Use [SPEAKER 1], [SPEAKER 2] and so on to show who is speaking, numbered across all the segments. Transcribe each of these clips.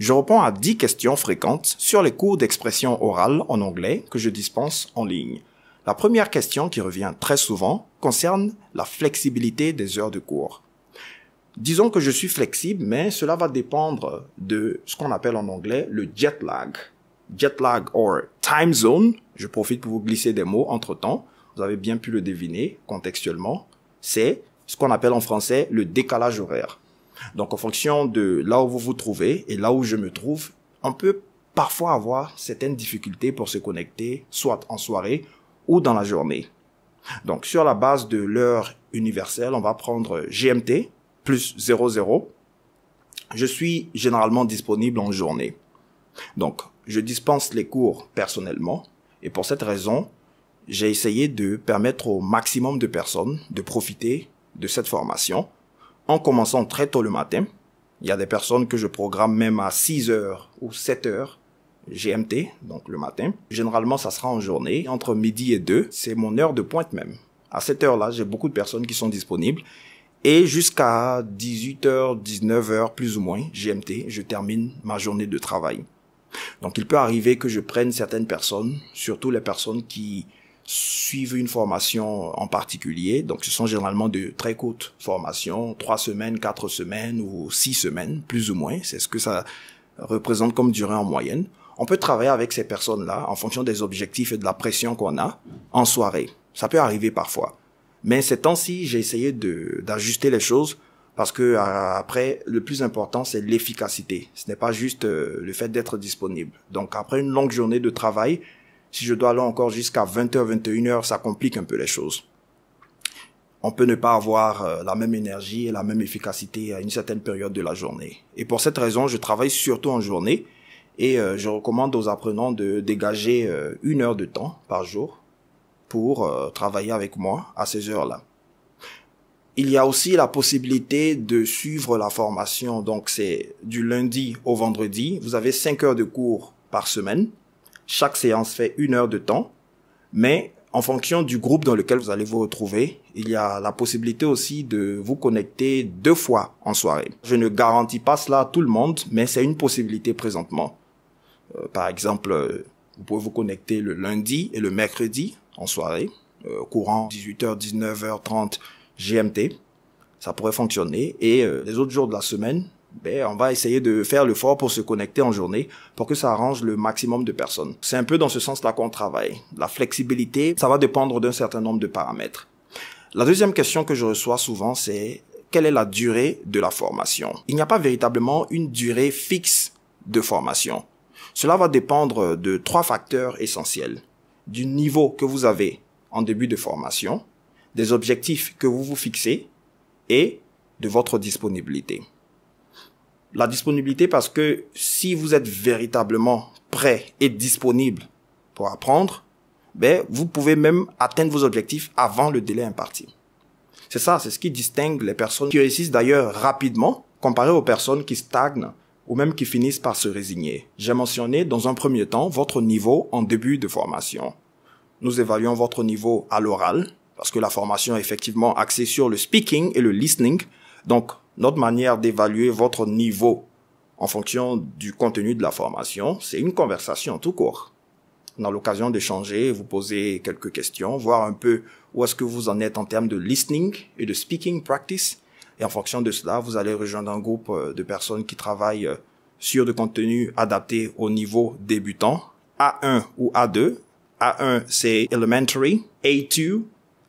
[SPEAKER 1] Je réponds à 10 questions fréquentes sur les cours d'expression orale en anglais que je dispense en ligne. La première question qui revient très souvent concerne la flexibilité des heures de cours. Disons que je suis flexible, mais cela va dépendre de ce qu'on appelle en anglais le jet lag. Jet lag or time zone, je profite pour vous glisser des mots entre temps, vous avez bien pu le deviner contextuellement, c'est ce qu'on appelle en français le décalage horaire. Donc en fonction de là où vous vous trouvez et là où je me trouve, on peut parfois avoir certaines difficultés pour se connecter, soit en soirée ou dans la journée. Donc sur la base de l'heure universelle, on va prendre GMT plus 00. Je suis généralement disponible en journée. Donc je dispense les cours personnellement et pour cette raison, j'ai essayé de permettre au maximum de personnes de profiter de cette formation en commençant très tôt le matin. Il y a des personnes que je programme même à 6 heures ou 7 heures GMT, donc le matin. Généralement, ça sera en journée, entre midi et 2. C'est mon heure de pointe même. À cette heure-là, j'ai beaucoup de personnes qui sont disponibles. Et jusqu'à 18h, 19h, plus ou moins, GMT, je termine ma journée de travail. Donc il peut arriver que je prenne certaines personnes, surtout les personnes qui suivre une formation en particulier. Donc, ce sont généralement de très courtes formations, trois semaines, quatre semaines ou six semaines, plus ou moins. C'est ce que ça représente comme durée en moyenne. On peut travailler avec ces personnes-là en fonction des objectifs et de la pression qu'on a en soirée. Ça peut arriver parfois. Mais ces temps-ci, j'ai essayé d'ajuster les choses parce que euh, après, le plus important, c'est l'efficacité. Ce n'est pas juste euh, le fait d'être disponible. Donc, après une longue journée de travail, si je dois aller encore jusqu'à 20h, 21h, ça complique un peu les choses. On peut ne pas avoir euh, la même énergie et la même efficacité à une certaine période de la journée. Et pour cette raison, je travaille surtout en journée et euh, je recommande aux apprenants de dégager euh, une heure de temps par jour pour travailler avec moi à ces heures-là. Il y a aussi la possibilité de suivre la formation. Donc, c'est du lundi au vendredi. Vous avez 5 heures de cours par semaine. Chaque séance fait une heure de temps, mais en fonction du groupe dans lequel vous allez vous retrouver, il y a la possibilité aussi de vous connecter deux fois en soirée. Je ne garantis pas cela à tout le monde, mais c'est une possibilité présentement. Euh, par exemple, euh, vous pouvez vous connecter le lundi et le mercredi en soirée, euh, courant 18h, 19h30 GMT. Ça pourrait fonctionner. Et les autres jours de la semaine, ben, on va essayer de faire le fort pour se connecter en journée pour que ça arrange le maximum de personnes. C'est un peu dans ce sens-là qu'on travaille. La flexibilité, ça va dépendre d'un certain nombre de paramètres. La deuxième question que je reçois souvent, c'est quelle est la durée de la formation Il n'y a pas véritablement une durée fixe de formation. Cela va dépendre de trois facteurs essentiels. Du niveau que vous avez en début de formation, des objectifs que vous vous fixez et de votre disponibilité. La disponibilité parce que si vous êtes véritablement prêt et disponible pour apprendre, ben, vous pouvez même atteindre vos objectifs avant le délai imparti. C'est ça, c'est ce qui distingue les personnes qui réussissent d'ailleurs rapidement comparé aux personnes qui stagnent ou même qui finissent par se résigner. J'ai mentionné dans un premier temps votre niveau en début de formation. Nous évaluons votre niveau à l'oral, parce que la formation est effectivement axée sur le speaking et le listening. Donc, notre manière d'évaluer votre niveau en fonction du contenu de la formation, c'est une conversation tout court. On a l'occasion d'échanger, vous poser quelques questions, voir un peu où est-ce que vous en êtes en termes de listening et de speaking practice. Et en fonction de cela, vous allez rejoindre un groupe euh, de personnes qui travaillent euh, sur du contenu adapté au niveau débutant, A1 ou A2. A1, c'est elementary. A2,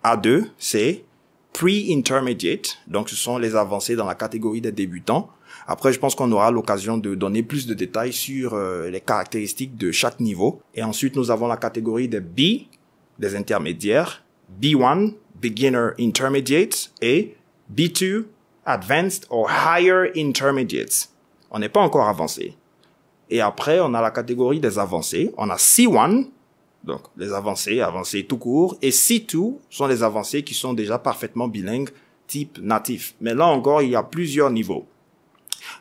[SPEAKER 1] A2, c'est pre-intermediate, donc ce sont les avancées dans la catégorie des débutants. Après, je pense qu'on aura l'occasion de donner plus de détails sur euh, les caractéristiques de chaque niveau. Et ensuite, nous avons la catégorie des B, des intermédiaires, B1, Beginner Intermediate, et B2, Advanced or Higher Intermediate. On n'est pas encore avancé. Et après, on a la catégorie des avancées. On a C1, donc, les avancées, avancées tout court, et si tout sont les avancées qui sont déjà parfaitement bilingues, type natif. Mais là encore, il y a plusieurs niveaux.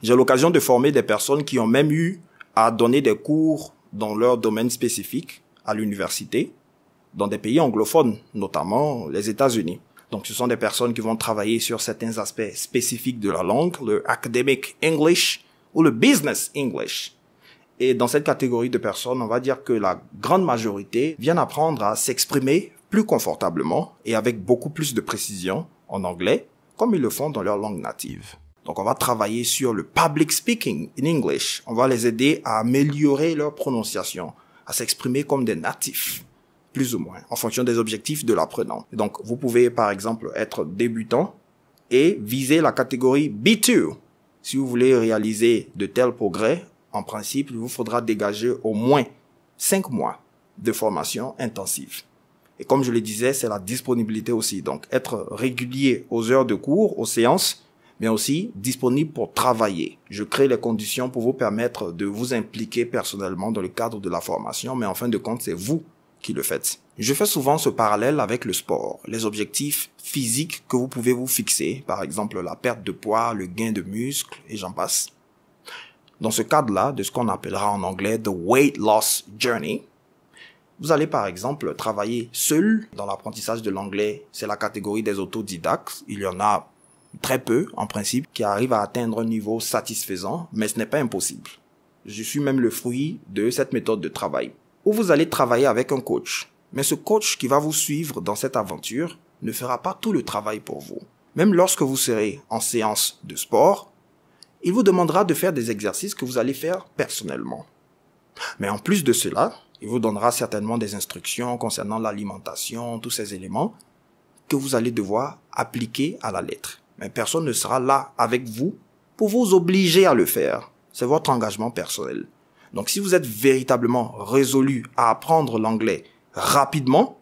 [SPEAKER 1] J'ai l'occasion de former des personnes qui ont même eu à donner des cours dans leur domaine spécifique à l'université, dans des pays anglophones, notamment les États-Unis. Donc, ce sont des personnes qui vont travailler sur certains aspects spécifiques de la langue, le academic English ou le business English. Et dans cette catégorie de personnes, on va dire que la grande majorité vient apprendre à s'exprimer plus confortablement et avec beaucoup plus de précision en anglais, comme ils le font dans leur langue native. Donc on va travailler sur le public speaking in English. On va les aider à améliorer leur prononciation, à s'exprimer comme des natifs, plus ou moins, en fonction des objectifs de l'apprenant. Donc vous pouvez par exemple être débutant et viser la catégorie B2 si vous voulez réaliser de tels progrès en principe, il vous faudra dégager au moins 5 mois de formation intensive. Et comme je le disais, c'est la disponibilité aussi. Donc, être régulier aux heures de cours, aux séances, mais aussi disponible pour travailler. Je crée les conditions pour vous permettre de vous impliquer personnellement dans le cadre de la formation, mais en fin de compte, c'est vous qui le faites. Je fais souvent ce parallèle avec le sport. Les objectifs physiques que vous pouvez vous fixer, par exemple la perte de poids, le gain de muscles, et j'en passe, dans ce cadre-là, de ce qu'on appellera en anglais the weight loss journey, vous allez par exemple travailler seul dans l'apprentissage de l'anglais. C'est la catégorie des autodidactes. Il y en a très peu, en principe, qui arrivent à atteindre un niveau satisfaisant, mais ce n'est pas impossible. Je suis même le fruit de cette méthode de travail. Ou vous allez travailler avec un coach. Mais ce coach qui va vous suivre dans cette aventure ne fera pas tout le travail pour vous. Même lorsque vous serez en séance de sport, il vous demandera de faire des exercices que vous allez faire personnellement. Mais en plus de cela, il vous donnera certainement des instructions concernant l'alimentation, tous ces éléments que vous allez devoir appliquer à la lettre. Mais personne ne sera là avec vous pour vous obliger à le faire. C'est votre engagement personnel. Donc si vous êtes véritablement résolu à apprendre l'anglais rapidement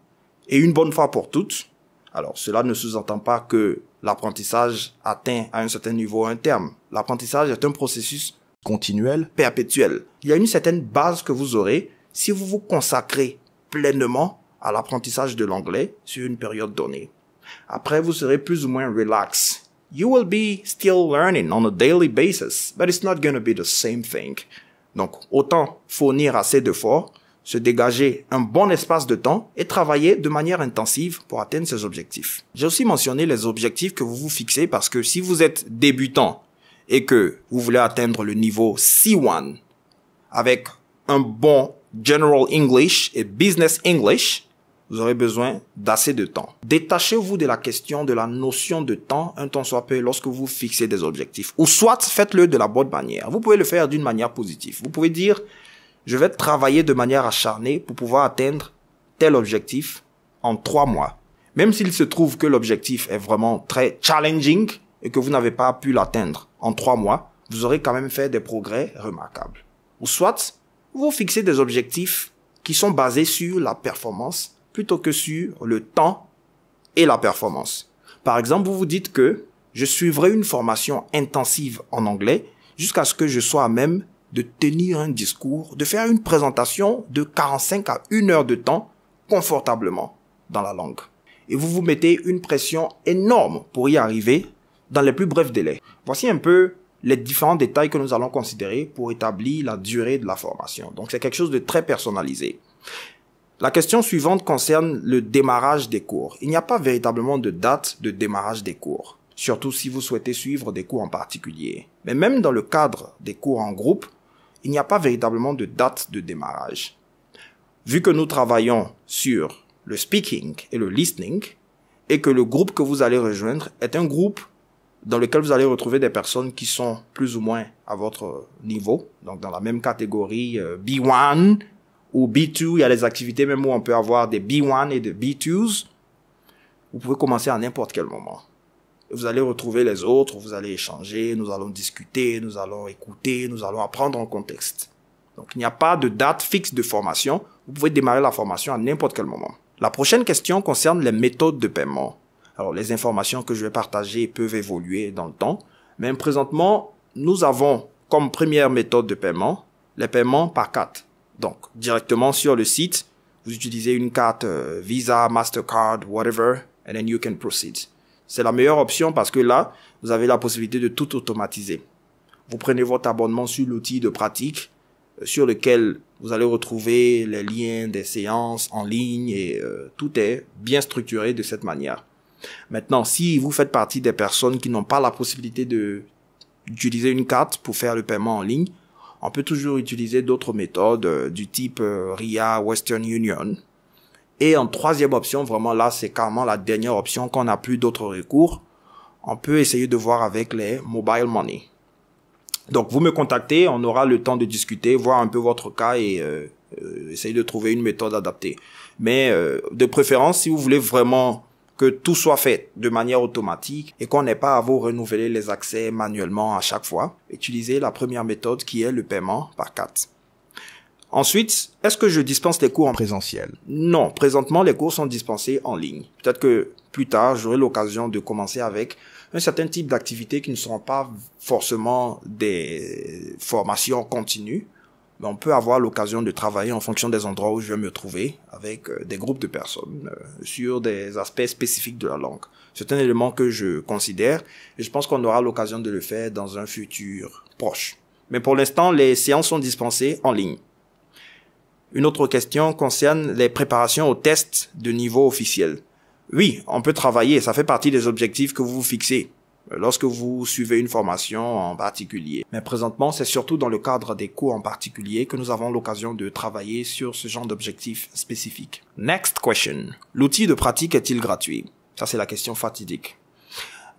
[SPEAKER 1] et une bonne fois pour toutes, alors, cela ne sous-entend pas que l'apprentissage atteint à un certain niveau un terme. L'apprentissage est un processus continuel, perpétuel. Il y a une certaine base que vous aurez si vous vous consacrez pleinement à l'apprentissage de l'anglais sur une période donnée. Après, vous serez plus ou moins relax. You will be still learning on a daily basis, but it's not going to be the same thing. Donc, autant fournir assez d'efforts se dégager un bon espace de temps et travailler de manière intensive pour atteindre ses objectifs. J'ai aussi mentionné les objectifs que vous vous fixez parce que si vous êtes débutant et que vous voulez atteindre le niveau C1 avec un bon General English et Business English, vous aurez besoin d'assez de temps. Détachez-vous de la question de la notion de temps, un temps soit peu, lorsque vous fixez des objectifs. Ou soit faites-le de la bonne manière. Vous pouvez le faire d'une manière positive. Vous pouvez dire, je vais travailler de manière acharnée pour pouvoir atteindre tel objectif en trois mois. Même s'il se trouve que l'objectif est vraiment très challenging et que vous n'avez pas pu l'atteindre en trois mois, vous aurez quand même fait des progrès remarquables. Ou soit, vous fixez des objectifs qui sont basés sur la performance plutôt que sur le temps et la performance. Par exemple, vous vous dites que je suivrai une formation intensive en anglais jusqu'à ce que je sois à même de tenir un discours, de faire une présentation de 45 à 1 heure de temps confortablement dans la langue. Et vous vous mettez une pression énorme pour y arriver dans les plus brefs délais. Voici un peu les différents détails que nous allons considérer pour établir la durée de la formation. Donc c'est quelque chose de très personnalisé. La question suivante concerne le démarrage des cours. Il n'y a pas véritablement de date de démarrage des cours, surtout si vous souhaitez suivre des cours en particulier. Mais même dans le cadre des cours en groupe, il n'y a pas véritablement de date de démarrage. Vu que nous travaillons sur le speaking et le listening, et que le groupe que vous allez rejoindre est un groupe dans lequel vous allez retrouver des personnes qui sont plus ou moins à votre niveau, donc dans la même catégorie euh, B1 ou B2, il y a les activités même où on peut avoir des B1 et des B2s. Vous pouvez commencer à n'importe quel moment vous allez retrouver les autres, vous allez échanger, nous allons discuter, nous allons écouter, nous allons apprendre en contexte. Donc il n'y a pas de date fixe de formation, vous pouvez démarrer la formation à n'importe quel moment. La prochaine question concerne les méthodes de paiement. Alors les informations que je vais partager peuvent évoluer dans le temps, mais présentement, nous avons comme première méthode de paiement les paiements par carte. Donc directement sur le site, vous utilisez une carte euh, Visa, Mastercard, whatever, and then you can proceed. C'est la meilleure option parce que là, vous avez la possibilité de tout automatiser. Vous prenez votre abonnement sur l'outil de pratique euh, sur lequel vous allez retrouver les liens des séances en ligne et euh, tout est bien structuré de cette manière. Maintenant, si vous faites partie des personnes qui n'ont pas la possibilité de d'utiliser une carte pour faire le paiement en ligne, on peut toujours utiliser d'autres méthodes euh, du type RIA Western Union et en troisième option, vraiment là, c'est carrément la dernière option qu'on n'a plus d'autres recours. On peut essayer de voir avec les mobile money. Donc vous me contactez, on aura le temps de discuter, voir un peu votre cas et euh, euh, essayer de trouver une méthode adaptée. Mais euh, de préférence, si vous voulez vraiment que tout soit fait de manière automatique et qu'on n'ait pas à vous renouveler les accès manuellement à chaque fois, utilisez la première méthode qui est le paiement par carte. Ensuite, est-ce que je dispense les cours en présentiel Non, présentement les cours sont dispensés en ligne. Peut-être que plus tard, j'aurai l'occasion de commencer avec un certain type d'activités qui ne seront pas forcément des formations continues, mais on peut avoir l'occasion de travailler en fonction des endroits où je vais me trouver avec euh, des groupes de personnes euh, sur des aspects spécifiques de la langue. C'est un élément que je considère et je pense qu'on aura l'occasion de le faire dans un futur proche. Mais pour l'instant, les séances sont dispensées en ligne. Une autre question concerne les préparations aux tests de niveau officiel. Oui, on peut travailler, ça fait partie des objectifs que vous vous fixez euh, lorsque vous suivez une formation en particulier. Mais présentement, c'est surtout dans le cadre des cours en particulier que nous avons l'occasion de travailler sur ce genre d'objectifs spécifiques. Next question. L'outil de pratique est-il gratuit Ça, c'est la question fatidique.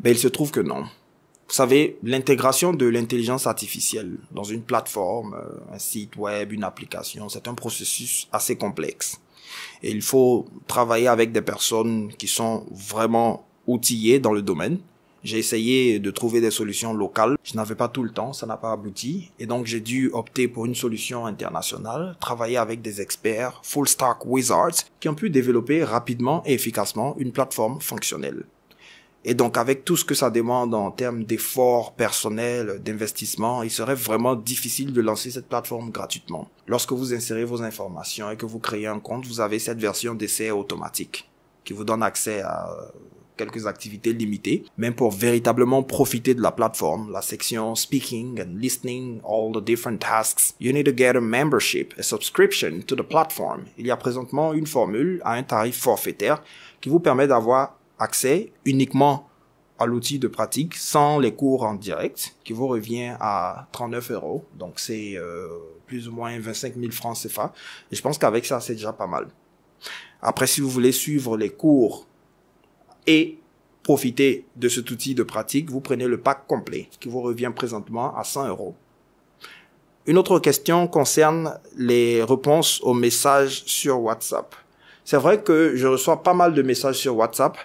[SPEAKER 1] Mais il se trouve que non. Vous savez, l'intégration de l'intelligence artificielle dans une plateforme, euh, un site web, une application, c'est un processus assez complexe. Et il faut travailler avec des personnes qui sont vraiment outillées dans le domaine. J'ai essayé de trouver des solutions locales. Je n'avais pas tout le temps, ça n'a pas abouti. Et donc j'ai dû opter pour une solution internationale, travailler avec des experts, full stack wizards, qui ont pu développer rapidement et efficacement une plateforme fonctionnelle. Et donc avec tout ce que ça demande en termes d'efforts personnels, d'investissement, il serait vraiment difficile de lancer cette plateforme gratuitement. Lorsque vous insérez vos informations et que vous créez un compte, vous avez cette version d'essai automatique qui vous donne accès à euh, quelques activités limitées, mais pour véritablement profiter de la plateforme, la section speaking and listening, all the different tasks, you need to get a membership, a subscription to the platform. Il y a présentement une formule à un tarif forfaitaire qui vous permet d'avoir accès uniquement à l'outil de pratique sans les cours en direct qui vous revient à 39 euros. Donc c'est euh, plus ou moins 25 000 francs CFA. Et je pense qu'avec ça, c'est déjà pas mal. Après, si vous voulez suivre les cours et profiter de cet outil de pratique, vous prenez le pack complet qui vous revient présentement à 100 euros. Une autre question concerne les réponses aux messages sur WhatsApp. C'est vrai que je reçois pas mal de messages sur WhatsApp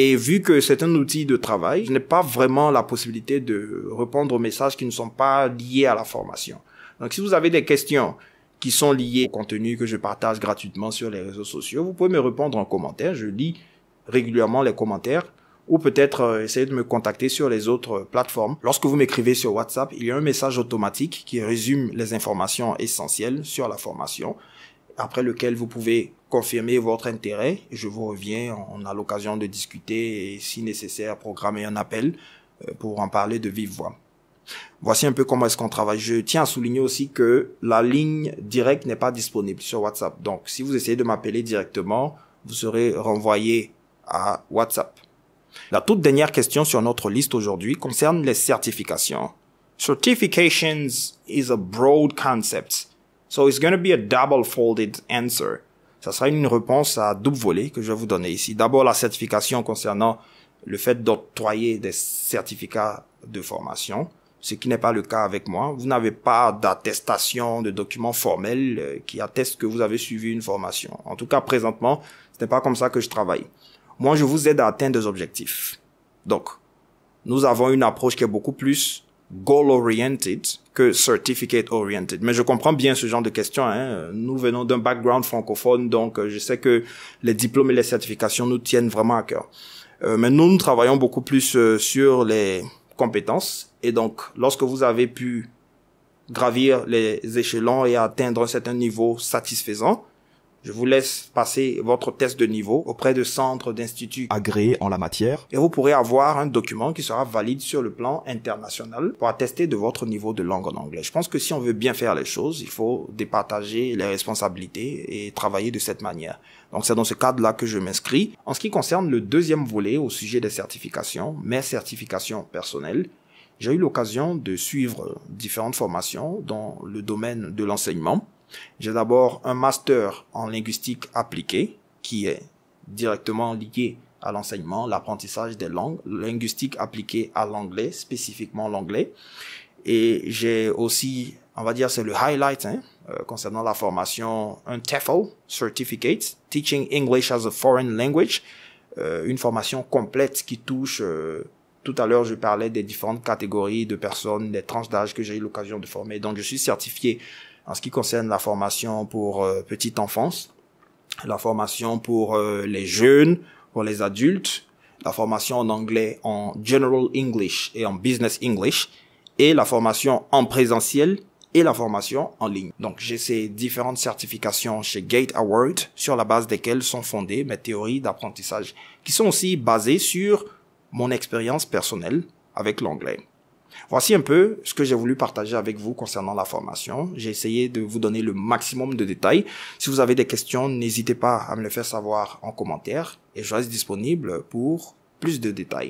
[SPEAKER 1] et vu que c'est un outil de travail, je n'ai pas vraiment la possibilité de répondre aux messages qui ne sont pas liés à la formation. Donc si vous avez des questions qui sont liées au contenu que je partage gratuitement sur les réseaux sociaux, vous pouvez me répondre en commentaire. Je lis régulièrement les commentaires ou peut-être euh, essayer de me contacter sur les autres euh, plateformes. Lorsque vous m'écrivez sur WhatsApp, il y a un message automatique qui résume les informations essentielles sur la formation, après lequel vous pouvez confirmer votre intérêt. Je vous reviens, on a l'occasion de discuter et si nécessaire, programmer un appel euh, pour en parler de vive voix. Voici un peu comment est-ce qu'on travaille. Je tiens à souligner aussi que la ligne directe n'est pas disponible sur WhatsApp. Donc, si vous essayez de m'appeler directement, vous serez renvoyé à WhatsApp. La toute dernière question sur notre liste aujourd'hui concerne les certifications. Certifications is a broad concept, so it's going to be a double-folded answer ça sera une réponse à double volet que je vais vous donner ici. D'abord, la certification concernant le fait d'octroyer des certificats de formation, ce qui n'est pas le cas avec moi. Vous n'avez pas d'attestation, de document formel euh, qui atteste que vous avez suivi une formation. En tout cas, présentement, ce n'est pas comme ça que je travaille. Moi, je vous aide à atteindre des objectifs. Donc, nous avons une approche qui est beaucoup plus goal-oriented que certificate-oriented. Mais je comprends bien ce genre de questions. Hein. Nous venons d'un background francophone, donc euh, je sais que les diplômes et les certifications nous tiennent vraiment à cœur. Euh, mais nous, nous travaillons beaucoup plus euh, sur les compétences. Et donc, lorsque vous avez pu gravir les échelons et atteindre un certain niveau satisfaisant, je vous laisse passer votre test de niveau auprès de centres d'instituts agréés en la matière et vous pourrez avoir un document qui sera valide sur le plan international pour attester de votre niveau de langue en anglais. Je pense que si on veut bien faire les choses, il faut départager les responsabilités et travailler de cette manière. Donc c'est dans ce cadre-là que je m'inscris. En ce qui concerne le deuxième volet au sujet des certifications, mes certifications personnelles, j'ai eu l'occasion de suivre différentes formations dans le domaine de l'enseignement j'ai d'abord un master en linguistique appliquée qui est directement lié à l'enseignement, l'apprentissage des langues, linguistique appliquée à l'anglais, spécifiquement l'anglais. Et j'ai aussi, on va dire, c'est le highlight hein, euh, concernant la formation, un TEFL Certificate, Teaching English as a Foreign Language, euh, une formation complète qui touche, euh, tout à l'heure je parlais des différentes catégories de personnes, des tranches d'âge que j'ai eu l'occasion de former. Donc je suis certifié en ce qui concerne la formation pour euh, petite enfance, la formation pour euh, les jeunes, pour les adultes, la formation en anglais en General English et en Business English, et la formation en présentiel et la formation en ligne. Donc j'ai ces différentes certifications chez Gate Award sur la base desquelles sont fondées mes théories d'apprentissage qui sont aussi basées sur mon expérience personnelle avec l'anglais. Voici un peu ce que j'ai voulu partager avec vous concernant la formation. J'ai essayé de vous donner le maximum de détails. Si vous avez des questions, n'hésitez pas à me le faire savoir en commentaire et je reste disponible pour plus de détails.